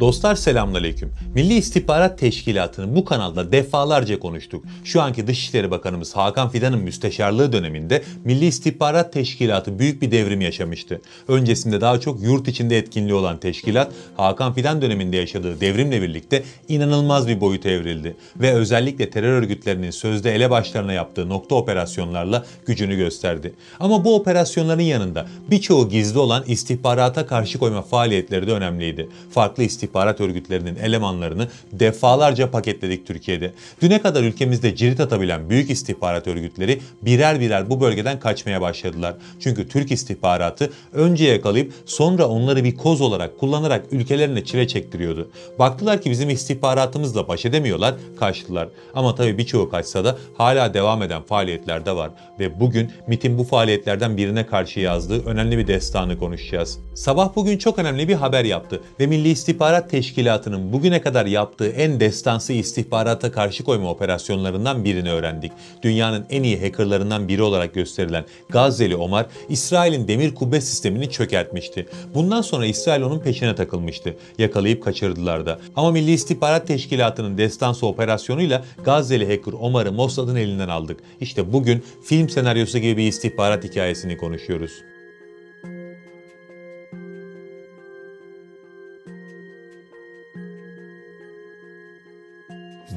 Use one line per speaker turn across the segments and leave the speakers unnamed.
Dostlar selamünaleyküm. Milli İstihbarat Teşkilatı'nı bu kanalda defalarca konuştuk. Şu anki Dışişleri Bakanımız Hakan Fidan'ın müsteşarlığı döneminde Milli İstihbarat Teşkilatı büyük bir devrim yaşamıştı. Öncesinde daha çok yurt içinde etkinliği olan teşkilat Hakan Fidan döneminde yaşadığı devrimle birlikte inanılmaz bir boyuta evrildi ve özellikle terör örgütlerinin sözde ele başlarına yaptığı nokta operasyonlarla gücünü gösterdi. Ama bu operasyonların yanında birçoğu gizli olan istihbarata karşı koyma faaliyetleri de önemliydi. Farklı istihbarat istihbarat örgütlerinin elemanlarını defalarca paketledik Türkiye'de. Düne kadar ülkemizde cirit atabilen büyük istihbarat örgütleri birer birer bu bölgeden kaçmaya başladılar. Çünkü Türk istihbaratı önce yakalayıp sonra onları bir koz olarak kullanarak ülkelerine çile çektiriyordu. Baktılar ki bizim istihbaratımızla baş edemiyorlar, kaçtılar. Ama tabii birçoğu kaçsa da hala devam eden faaliyetler de var ve bugün MIT'in bu faaliyetlerden birine karşı yazdığı önemli bir destanı konuşacağız. Sabah bugün çok önemli bir haber yaptı ve Milli İstihbarat İstihbarat Teşkilatı'nın bugüne kadar yaptığı en destansı istihbarata karşı koyma operasyonlarından birini öğrendik. Dünyanın en iyi hackerlarından biri olarak gösterilen Gazze'li Omar, İsrail'in demir kubbe sistemini çökertmişti. Bundan sonra İsrail onun peşine takılmıştı. Yakalayıp kaçırdılar da. Ama Milli İstihbarat Teşkilatı'nın destansı operasyonuyla Gazze'li hacker Omar'ı Mossad'ın elinden aldık. İşte bugün film senaryosu gibi bir istihbarat hikayesini konuşuyoruz.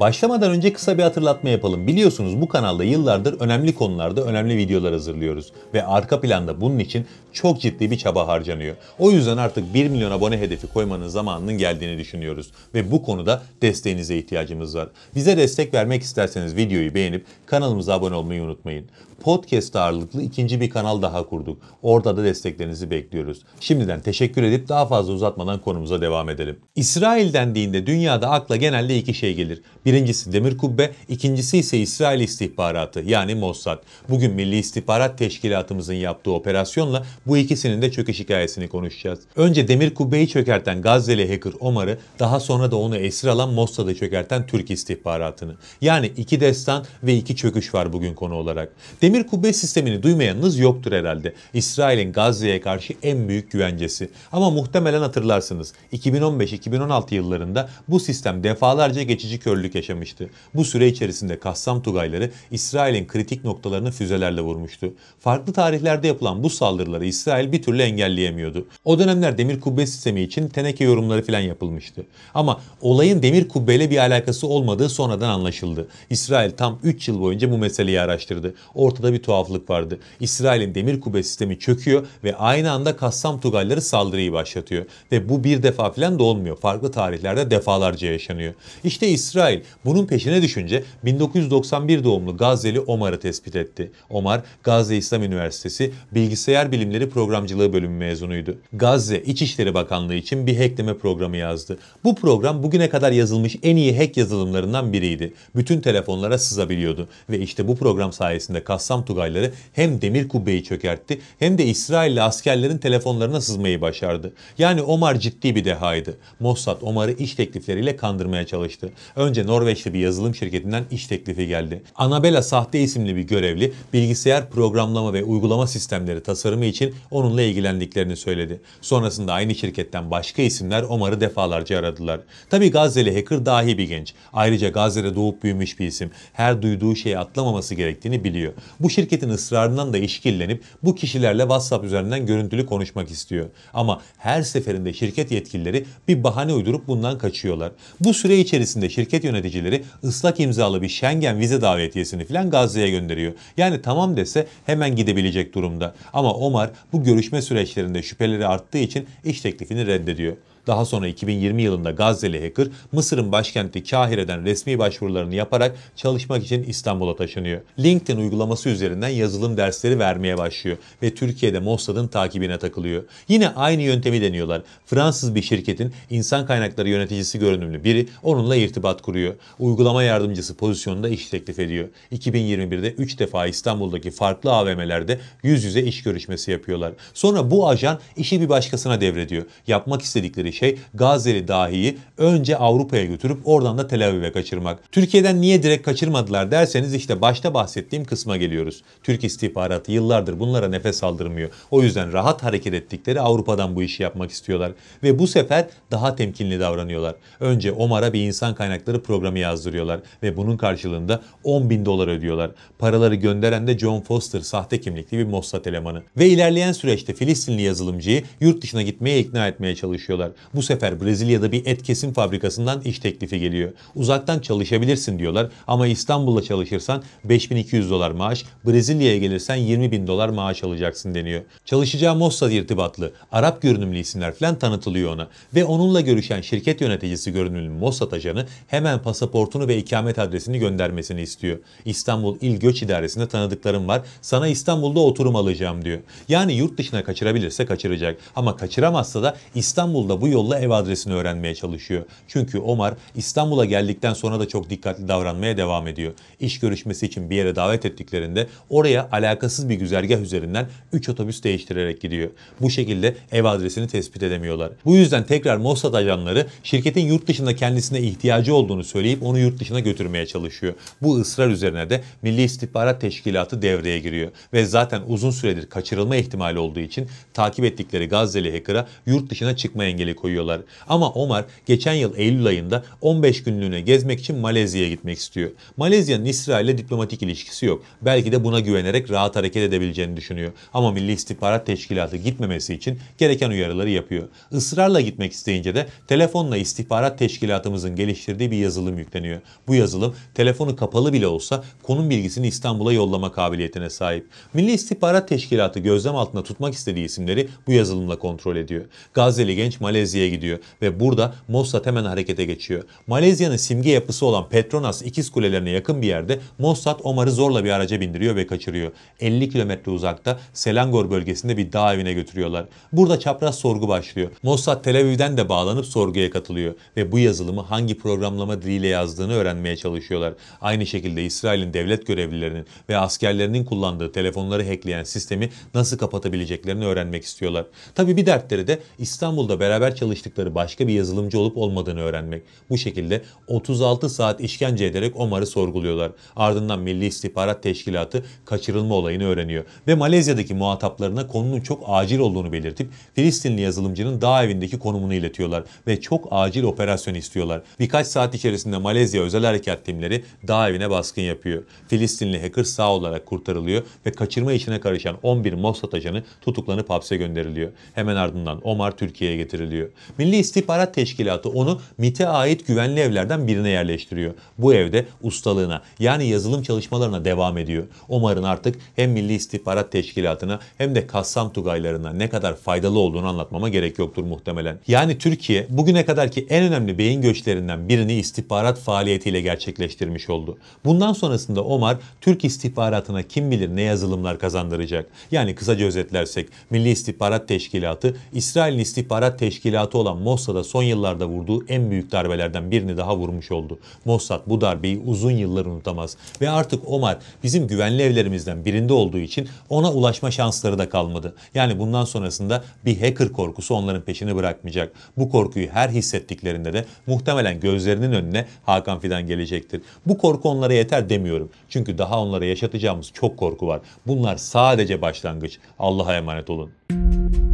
Başlamadan önce kısa bir hatırlatma yapalım. Biliyorsunuz bu kanalda yıllardır önemli konularda önemli videolar hazırlıyoruz ve arka planda bunun için çok ciddi bir çaba harcanıyor. O yüzden artık 1 milyon abone hedefi koymanın zamanının geldiğini düşünüyoruz ve bu konuda desteğinize ihtiyacımız var. Bize destek vermek isterseniz videoyu beğenip kanalımıza abone olmayı unutmayın. Podcast ağırlıklı ikinci bir kanal daha kurduk. Orada da desteklerinizi bekliyoruz. Şimdiden teşekkür edip daha fazla uzatmadan konumuza devam edelim. İsrail dendiğinde dünyada akla genelde iki şey gelir. Bir Birincisi Demir Kubbe, ikincisi ise İsrail istihbaratı yani Mossad. Bugün Milli İstihbarat Teşkilatımızın yaptığı operasyonla bu ikisinin de çöküş hikayesini konuşacağız. Önce Demir Kubbe'yi çökerten Gazze'li hacker Omar'ı, daha sonra da onu esir alan Mossad'ı çökerten Türk istihbaratını. Yani iki destan ve iki çöküş var bugün konu olarak. Demir Kubbe sistemini duymayanınız yoktur herhalde. İsrail'in Gazze'ye karşı en büyük güvencesi. Ama muhtemelen hatırlarsınız 2015-2016 yıllarında bu sistem defalarca geçici körlük yaşamıştı. Bu süre içerisinde Kassam Tugayları İsrail'in kritik noktalarını füzelerle vurmuştu. Farklı tarihlerde yapılan bu saldırıları İsrail bir türlü engelleyemiyordu. O dönemler demir kubbe sistemi için teneke yorumları falan yapılmıştı. Ama olayın demir kubbeyle bir alakası olmadığı sonradan anlaşıldı. İsrail tam 3 yıl boyunca bu meseleyi araştırdı. Ortada bir tuhaflık vardı. İsrail'in demir kubbe sistemi çöküyor ve aynı anda Kassam Tugayları saldırıyı başlatıyor. Ve bu bir defa falan da olmuyor. Farklı tarihlerde defalarca yaşanıyor. İşte İsrail bunun peşine düşünce 1991 doğumlu Gazze'li Omar'ı tespit etti. Omar, Gazze İslam Üniversitesi Bilgisayar Bilimleri Programcılığı bölümü mezunuydu. Gazze İçişleri Bakanlığı için bir hackleme programı yazdı. Bu program bugüne kadar yazılmış en iyi hack yazılımlarından biriydi. Bütün telefonlara sızabiliyordu ve işte bu program sayesinde Kassam Tugayları hem demir kubbeyi çökertti hem de İsrailli askerlerin telefonlarına sızmayı başardı. Yani Omar ciddi bir dehaydı. Mossad Omar'ı iş teklifleriyle kandırmaya çalıştı. Önce Nor Norveçli bir yazılım şirketinden iş teklifi geldi. Anabela Sahte isimli bir görevli bilgisayar programlama ve uygulama sistemleri tasarımı için onunla ilgilendiklerini söyledi. Sonrasında aynı şirketten başka isimler Omar'ı defalarca aradılar. Tabi Gazze'li hacker dahi bir genç. Ayrıca Gazze'de doğup büyümüş bir isim. Her duyduğu şeyi atlamaması gerektiğini biliyor. Bu şirketin ısrarından da işkillenip bu kişilerle WhatsApp üzerinden görüntülü konuşmak istiyor. Ama her seferinde şirket yetkilileri bir bahane uydurup bundan kaçıyorlar. Bu süre içerisinde şirket yöneticisi yöneticileri ıslak imzalı bir Schengen vize davetiyesini filan Gazze'ye gönderiyor. Yani tamam dese hemen gidebilecek durumda. Ama Omar bu görüşme süreçlerinde şüpheleri arttığı için iş teklifini reddediyor. Daha sonra 2020 yılında Gazze'li hacker Mısır'ın başkenti Kahire'den resmi başvurularını yaparak çalışmak için İstanbul'a taşınıyor. LinkedIn uygulaması üzerinden yazılım dersleri vermeye başlıyor ve Türkiye'de Mossad'ın takibine takılıyor. Yine aynı yöntemi deniyorlar. Fransız bir şirketin insan kaynakları yöneticisi görünümlü biri onunla irtibat kuruyor çıkarıyor. Uygulama yardımcısı pozisyonunda iş teklif ediyor. 2021'de 3 defa İstanbul'daki farklı AVM'lerde yüz yüze iş görüşmesi yapıyorlar. Sonra bu ajan işi bir başkasına devrediyor. Yapmak istedikleri şey Gazeli dahiyi önce Avrupa'ya götürüp oradan da Tel Aviv'e kaçırmak. Türkiye'den niye direkt kaçırmadılar derseniz işte başta bahsettiğim kısma geliyoruz. Türk istihbaratı yıllardır bunlara nefes aldırmıyor. O yüzden rahat hareket ettikleri Avrupa'dan bu işi yapmak istiyorlar. Ve bu sefer daha temkinli davranıyorlar. Önce Omar'a bir insan kaynakları programı programı yazdırıyorlar ve bunun karşılığında 10 bin dolar ödüyorlar. Paraları gönderen de John Foster sahte kimlikli bir Mossad elemanı. Ve ilerleyen süreçte Filistinli yazılımcıyı yurt dışına gitmeye ikna etmeye çalışıyorlar. Bu sefer Brezilya'da bir et kesim fabrikasından iş teklifi geliyor. Uzaktan çalışabilirsin diyorlar ama İstanbul'da çalışırsan 5200 dolar maaş, Brezilya'ya gelirsen 20 bin dolar maaş alacaksın deniyor. Çalışacağı Mossad irtibatlı, Arap görünümlü isimler falan tanıtılıyor ona ve onunla görüşen şirket yöneticisi görünümlü Mossad ajanı hemen pasaportunu ve ikamet adresini göndermesini istiyor. İstanbul İl Göç İdaresi'nde tanıdıklarım var. Sana İstanbul'da oturum alacağım diyor. Yani yurt dışına kaçırabilirse kaçıracak. Ama kaçıramazsa da İstanbul'da bu yolla ev adresini öğrenmeye çalışıyor. Çünkü Omar İstanbul'a geldikten sonra da çok dikkatli davranmaya devam ediyor. İş görüşmesi için bir yere davet ettiklerinde oraya alakasız bir güzergah üzerinden 3 otobüs değiştirerek gidiyor. Bu şekilde ev adresini tespit edemiyorlar. Bu yüzden tekrar Mossad ajanları şirketin yurt dışında kendisine ihtiyacı olduğunu söylüyor söyleyip onu yurt dışına götürmeye çalışıyor. Bu ısrar üzerine de Milli İstihbarat Teşkilatı devreye giriyor ve zaten uzun süredir kaçırılma ihtimali olduğu için takip ettikleri Gazze'li hacker'a yurt dışına çıkma engeli koyuyorlar. Ama Omar geçen yıl Eylül ayında 15 günlüğüne gezmek için Malezya'ya gitmek istiyor. Malezya'nın İsrail'le diplomatik ilişkisi yok. Belki de buna güvenerek rahat hareket edebileceğini düşünüyor. Ama Milli İstihbarat Teşkilatı gitmemesi için gereken uyarıları yapıyor. Israrla gitmek isteyince de telefonla istihbarat teşkilatımızın geliştirdiği bir yazılım yazılım yükleniyor. Bu yazılım telefonu kapalı bile olsa konum bilgisini İstanbul'a yollama kabiliyetine sahip. Milli İstihbarat Teşkilatı gözlem altında tutmak istediği isimleri bu yazılımla kontrol ediyor. Gazze'li genç Malezya'ya gidiyor ve burada Mossad hemen harekete geçiyor. Malezya'nın simge yapısı olan Petronas ikiz kulelerine yakın bir yerde Mossad Omar'ı zorla bir araca bindiriyor ve kaçırıyor. 50 kilometre uzakta Selangor bölgesinde bir dağ evine götürüyorlar. Burada çapraz sorgu başlıyor. Mossad Tel Aviv'den de bağlanıp sorguya katılıyor ve bu yazılımı hangi programlama diliyle diliyle yazdığını öğrenmeye çalışıyorlar. Aynı şekilde İsrail'in devlet görevlilerinin ve askerlerinin kullandığı telefonları hackleyen sistemi nasıl kapatabileceklerini öğrenmek istiyorlar. Tabii bir dertleri de İstanbul'da beraber çalıştıkları başka bir yazılımcı olup olmadığını öğrenmek. Bu şekilde 36 saat işkence ederek Omar'ı sorguluyorlar. Ardından Milli İstihbarat Teşkilatı kaçırılma olayını öğreniyor ve Malezya'daki muhataplarına konunun çok acil olduğunu belirtip Filistinli yazılımcının dağ evindeki konumunu iletiyorlar ve çok acil operasyon istiyorlar. Birkaç saat içerisinde öncesinde Malezya özel harekat timleri dağ evine baskın yapıyor. Filistinli hacker sağ olarak kurtarılıyor ve kaçırma işine karışan 11 Mossad ajanı tutuklanıp hapse gönderiliyor. Hemen ardından Omar Türkiye'ye getiriliyor. Milli İstihbarat Teşkilatı onu MIT'e ait güvenli evlerden birine yerleştiriyor. Bu evde ustalığına yani yazılım çalışmalarına devam ediyor. Omar'ın artık hem Milli İstihbarat Teşkilatı'na hem de Kassam Tugaylarına ne kadar faydalı olduğunu anlatmama gerek yoktur muhtemelen. Yani Türkiye bugüne kadarki en önemli beyin göçlerinden birini istihbarat istihbarat faaliyetiyle gerçekleştirmiş oldu. Bundan sonrasında Omar Türk istihbaratına kim bilir ne yazılımlar kazandıracak. Yani kısaca özetlersek Milli İstihbarat Teşkilatı İsrail'in istihbarat teşkilatı olan Mossad'a son yıllarda vurduğu en büyük darbelerden birini daha vurmuş oldu. Mossad bu darbeyi uzun yıllar unutamaz ve artık Omar bizim güvenli evlerimizden birinde olduğu için ona ulaşma şansları da kalmadı. Yani bundan sonrasında bir hacker korkusu onların peşini bırakmayacak. Bu korkuyu her hissettiklerinde de muhtemelen gözlerinin önüne yerine Hakan Fidan gelecektir. Bu korku onlara yeter demiyorum. Çünkü daha onlara yaşatacağımız çok korku var. Bunlar sadece başlangıç. Allah'a emanet olun. Müzik